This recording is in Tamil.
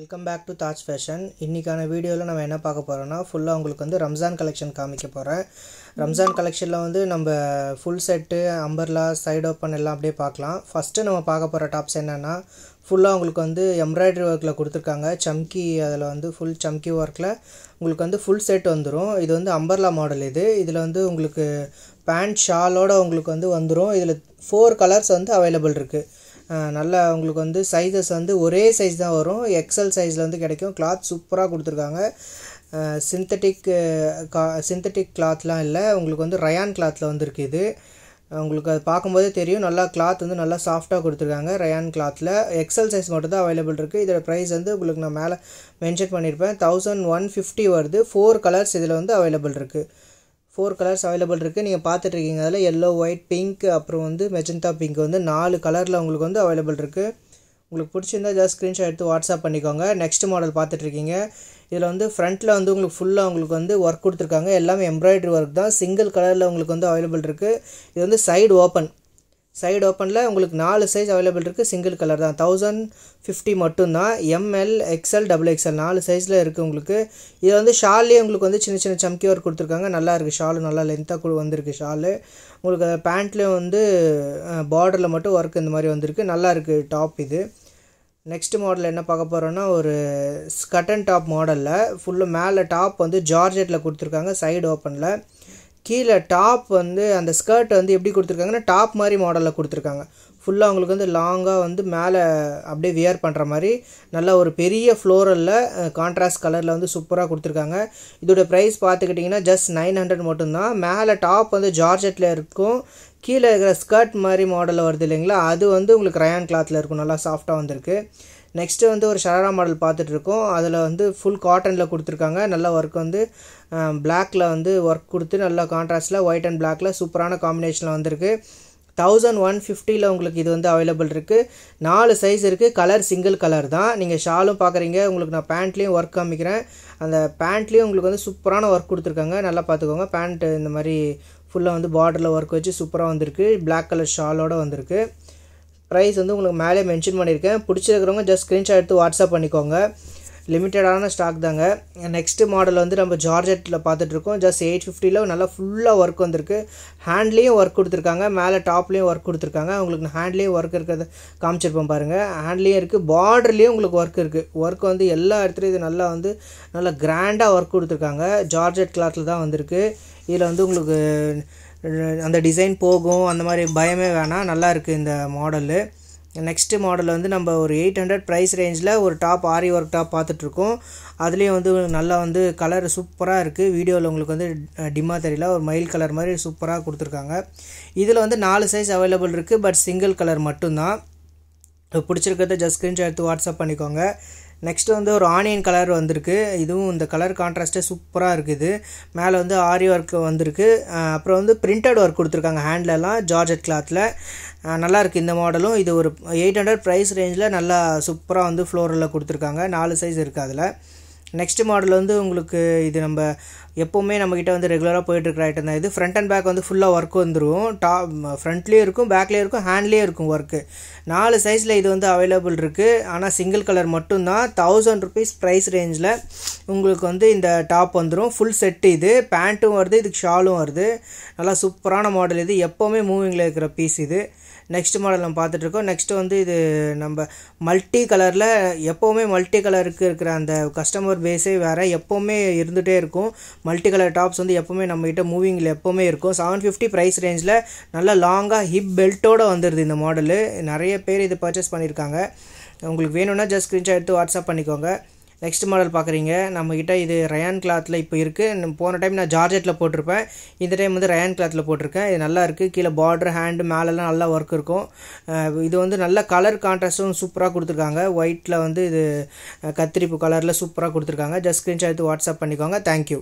welcome back to Taj fashion இன்றைக்கான வீடியோவில் நம்ம என்ன பார்க்க போகிறோம்னா ஃபுல்லாக உங்களுக்கு வந்து ரம்ஜான் கலெக்ஷன் காமிக்க போகிறேன் ரம்ஜான் கலெக்ஷனில் வந்து நம்ம full set umbrella side open எல்லாம் அப்படியே பார்க்கலாம் ஃபஸ்ட்டு நம்ம பார்க்க போகிற டாப்ஸ் என்னென்னா ஃபுல்லாக உங்களுக்கு வந்து எம்ப்ராய்டரி ஒர்க்கில் கொடுத்துருக்காங்க சம்கி அதில் வந்து ஃபுல் சம்கி ஒர்க்கில் உங்களுக்கு வந்து ஃபுல் செட் வந்துடும் இது வந்து அம்பர்லா மாடல் இது இதில் வந்து உங்களுக்கு பேண்ட் ஷாலோட உங்களுக்கு வந்து வந்துடும் இதில் ஃபோர் கலர்ஸ் வந்து அவைலபிள் இருக்குது நல்லா உங்களுக்கு வந்து சைஸஸ் வந்து ஒரே சைஸ் தான் வரும் எக்ஸல் சைஸில் வந்து கிடைக்கும் கிளாத் சூப்பராக கொடுத்துருக்காங்க சிந்தட்டிக் கா சிந்தட்டிக் கிளாத்லாம் இல்லை உங்களுக்கு வந்து ரயான் கிளாத்தில் வந்துருக்கு இது உங்களுக்கு அது பார்க்கும்போதே தெரியும் நல்லா கிளாத் வந்து நல்லா சாஃப்டாக கொடுத்துருக்காங்க ரயான் கிளாத்தில் எக்ஸல் சைஸ் மட்டும் தான் அவைலபிள் இருக்குது இதோட ப்ரைஸ் வந்து உங்களுக்கு நான் மேலே மென்ஷன் பண்ணியிருப்பேன் தௌசண்ட் ஒன் ஃபிஃப்டி வருது ஃபோர் கலர்ஸ் இதில் வந்து அவைலபிள் இருக்குது ஃபோர் கலர்ஸ் அவைலபிள் இருக்குது நீங்கள் பார்த்துட்ருக்கீங்க அதில் எல்லோ ஒயிட் பிங்க் அப்புறம் வந்து மெஜந்தா பிங்க் வந்து நாலு கலரில் உங்களுக்கு வந்து அவைலபிள் இருக்குது உங்களுக்கு பிடிச்சிருந்தால் ஜஸ்ட் ஸ்க்ரீன்ஷாட் எடுத்து வாட்ஸ்அப் பண்ணிக்கோங்க நெக்ஸ்ட் மாடல் பார்த்துட்ருக்கீங்க இதில் வந்து ஃப்ரண்ட்டில் வந்து உங்களுக்கு ஃபுல்லாக உங்களுக்கு வந்து ஒர்க் கொடுத்துருக்காங்க எல்லாமே எம்ப்ராய்டரி ஒர்க் தான் சிங்கிள் கலரில் உங்களுக்கு வந்து அவைலபிள் இருக்குது இது வந்து சைடு ஓப்பன் சைடு ஓப்பனில் உங்களுக்கு நாலு சைஸ் அவைலபிள் இருக்குது சிங்கிள் கலர் தான் தௌசண்ட் ஃபிஃப்டி மட்டும்தான் எம்எல் எக்ஸ்எல் டபுள் எக்ஸ்எல் நாலு சைஸில் இருக்குது உங்களுக்கு இதில் வந்து ஷால்லேயே உங்களுக்கு வந்து சின்ன சின்ன சம்கி ஒர்க் கொடுத்துருக்காங்க நல்லா இருக்குது ஷாலு நல்லா லென்த்தாக கூட வந்திருக்கு ஷாலு உங்களுக்கு பேண்ட்லேயும் வந்து பார்டரில் மட்டும் ஒர்க் இந்த மாதிரி வந்திருக்கு நல்லா இருக்குது டாப் இது நெக்ஸ்ட் மாடல் என்ன பார்க்க போகிறோன்னா ஒரு ஸ்கட்டன் டாப் மாடலில் ஃபுல்லு மேலே டாப் வந்து ஜார்ஜெட்டில் கொடுத்துருக்காங்க சைடு ஓப்பனில் கீழே டாப் வந்து அந்த ஸ்கர்ட் வந்து எப்படி கொடுத்துருக்காங்கன்னா டாப் மாதிரி மாடலில் கொடுத்துருக்காங்க ஃபுல்லாக அவங்களுக்கு வந்து லாங்காக வந்து மேலே அப்படியே வியர் பண்ணுற மாதிரி நல்லா ஒரு பெரிய ஃப்ளோரலில் கான்ட்ராஸ்ட் கலரில் வந்து சூப்பராக கொடுத்துருக்காங்க இதோட ப்ரைஸ் பார்த்துக்கிட்டிங்கன்னா ஜஸ்ட் நைன் ஹண்ட்ரட் மட்டும்தான் மேலே டாப் வந்து ஜார்ஜெட்டில் இருக்கும் கீழே இருக்கிற ஸ்கர்ட் மாதிரி மாடலில் வருது இல்லைங்களா அது வந்து உங்களுக்கு ரயான் கிளாத்தில் இருக்கும் நல்லா சாஃப்டாக வந்திருக்கு நெக்ஸ்ட்டு வந்து ஒரு ஷரரா மாடல் பார்த்துட்ருக்கோம் அதில் வந்து ஃபுல் காட்டனில் கொடுத்துருக்காங்க நல்ல ஒர்க் வந்து பிளாக்கில் வந்து ஒர்க் கொடுத்து நல்ல கான்ட்ராஸ்டில் ஒயிட் அண்ட் பிளாக்கில் சூப்பரான காம்பினேஷனில் வந்திருக்கு தௌசண்ட் ஒன் ஃபிஃப்டியில் உங்களுக்கு இது வந்து அவைலபிள் இருக்குது நாலு சைஸ் இருக்குது கலர் சிங்கிள் கலர் தான் நீங்கள் ஷாலும் பார்க்குறீங்க உங்களுக்கு நான் பேண்ட்லேயும் ஒர்க் காமிக்கிறேன் அந்த பேண்ட்லேயும் உங்களுக்கு வந்து சூப்பரான ஒர்க் கொடுத்துருக்காங்க நல்லா பார்த்துக்கோங்க பேண்ட்டு இந்த மாதிரி ஃபுல்லாக வந்து பார்டரில் ஒர்க் வச்சு சூப்பராக வந்திருக்கு பிளாக் கலர் ஷாலோடு வந்திருக்கு ப்ரைஸ் வந்து உங்களுக்கு மேலே மென்ஷன் பண்ணியிருக்கேன் பிடிச்சிருக்கிறவங்க ஜஸ்ட் ஸ்க்ரீன்ஷாட் எடுத்து வாட்ஸ்அப் பண்ணிக்கோங்க லிமிட்டடான ஸ்டாக் தாங்க நெக்ஸ்ட் மாடல் வந்து நம்ம ஜார்ஜெட்டில் பார்த்துட்ருக்கோம் ஜஸ்ட் எயிட் ஃபிஃப்டியில் நல்லா ஃபுல்லாக ஒர்க் வந்திருக்கு ஹேண்ட்லேயும் ஒர்க் கொடுத்துருக்காங்க மேலே டாப்லேயும் ஒர்க் கொடுத்துருக்காங்க உங்களுக்கு ஹேண்ட்லேயும் ஒர்க் இருக்கிறத காமிச்சிருப்போம் பாருங்கள் ஹேண்ட்லேயும் இருக்குது பார்டர்லேயும் உங்களுக்கு ஒர்க் இருக்குது ஒர்க் வந்து எல்லா இடத்துலையும் இது நல்லா வந்து நல்லா கிராண்டாக ஒர்க் கொடுத்துருக்காங்க ஜார்ஜெட் கிளாத்தில் தான் வந்திருக்கு இதில் வந்து உங்களுக்கு அந்த டிசைன் போகும் அந்த மாதிரி பயமே வேணாம் நல்லாயிருக்கு இந்த மாடலு நெக்ஸ்ட்டு மாடல் வந்து நம்ம ஒரு எயிட் ஹண்ட்ரட் ப்ரைஸ் ரேஞ்சில் ஒரு டாப் ஆரி ஒர்க் டாப் பார்த்துட்ருக்கோம் அதுலேயும் வந்து நல்லா வந்து கலர் சூப்பராக இருக்குது வீடியோவில் உங்களுக்கு வந்து டிம்மா தெரியல ஒரு மயில் கலர் மாதிரி சூப்பராக கொடுத்துருக்காங்க இதில் வந்து நாலு சைஸ் அவைலபிள் இருக்குது பட் சிங்கிள் கலர் மட்டும்தான் பிடிச்சிருக்கிறத ஜஸ்ட் ஸ்க்ரீன்ஷாட் எடுத்து வாட்ஸ்அப் பண்ணிக்கோங்க நெக்ஸ்ட்டு வந்து ஒரு ஆனியன் கலர் வந்திருக்கு இதுவும் இந்த கலர் கான்ட்ராஸ்ட்டே சூப்பராக இருக்குது மேலே வந்து ஆரி ஒர்க் வந்திருக்கு அப்புறம் வந்து பிரிண்டட் ஒர்க் கொடுத்துருக்காங்க ஹேண்ட்லலாம் ஜார்ஜட் கிளாத்தில் நல்லாயிருக்கு இந்த மாடலும் இது ஒரு எயிட் ஹண்ட்ரட் ப்ரைஸ் ரேஞ்சில் நல்லா சூப்பராக வந்து ஃப்ளோரில் கொடுத்துருக்காங்க நாலு சைஸ் இருக்குது அதில் நெக்ஸ்ட் மாடல் வந்து உங்களுக்கு இது நம்ம எப்போவுமே நம்மக்கிட்ட வந்து ரெகுலராக போயிட்டுருக்கிற ஐட்டம் தான் இது ஃப்ரண்ட் அண்ட் பேக் வந்து ஃபுல்லாக ஒர்க் வந்துடும் டாப் ஃப்ரண்ட்லேயும் இருக்கும் பேக்லேயும் இருக்கும் ஹேண்ட்லேயும் இருக்கும் ஒர்க்கு நாலு சைஸில் இது வந்து அவைலபிள் இருக்குது ஆனால் சிங்கிள் கலர் மட்டும்தான் தௌசண்ட் ருபீஸ் ப்ரைஸ் ரேஞ்சில் உங்களுக்கு வந்து இந்த டாப் வந்துடும் ஃபுல் செட்டு இது பேண்ட்டும் வருது இதுக்கு ஷாலும் வருது நல்லா சூப்பரான மாடல் இது எப்போவுமே மூவிங்கில் இருக்கிற பீஸ் இது நெக்ஸ்ட் மாடல் நம்ம பார்த்துட்ருக்கோம் நெக்ஸ்ட் வந்து இது நம்ம மல்டி கலரில் எப்போவுமே மல்டி கலருக்கு இருக்கிற அந்த கஸ்டமர் பேஸே வேறு எப்போவுமே இருந்துகிட்டே இருக்கும் மல்டி கலர் டாப்ஸ் வந்து எப்போவுமே நம்மகிட்ட மூவிங்கில் எப்போவுமே இருக்கும் செவன் ஃபிஃப்டி ப்ரைஸ் ரேஞ்சில் நல்லா லாங்காக ஹிப் பெல்ட்டோடு வந்துடுது இந்த மாடலு நிறைய பேர் இது பர்ச்சேஸ் பண்ணியிருக்காங்க உங்களுக்கு வேணும்னா ஜஸ்ட் ஸ்க்ரீன்ஷா எடுத்து வாட்ஸ்அப் பண்ணிக்கோங்க நெக்ஸ்ட் மாடல் பார்க்குறீங்க நம்மக்கிட்ட இது ரயான் கிளாத்தில் இப்போ இருக்குது போன டைம் நான் ஜார்ஜெட்டில் போட்டிருப்பேன் இந்த டைம் வந்து ரயான் கிளாத்தில் போட்டிருக்கேன் இது நல்லா இருக்குது கீழே பார்டர் ஹேண்டு மேலெலாம் நல்லா ஒர்க் இருக்கும் இது வந்து நல்ல கலர் கான்ட்ராஸ்ட்டும் சூப்பராக கொடுத்துருக்காங்க ஒயிட்டில் வந்து இது கத்திரிப்பு கலரில் சூப்பராக கொடுத்துருக்காங்க ஜஸ்ட் ஸ்க்ரீன்ஷாட் எடுத்து வாட்ஸ்அப் பண்ணிக்கோங்க தேங்க்யூ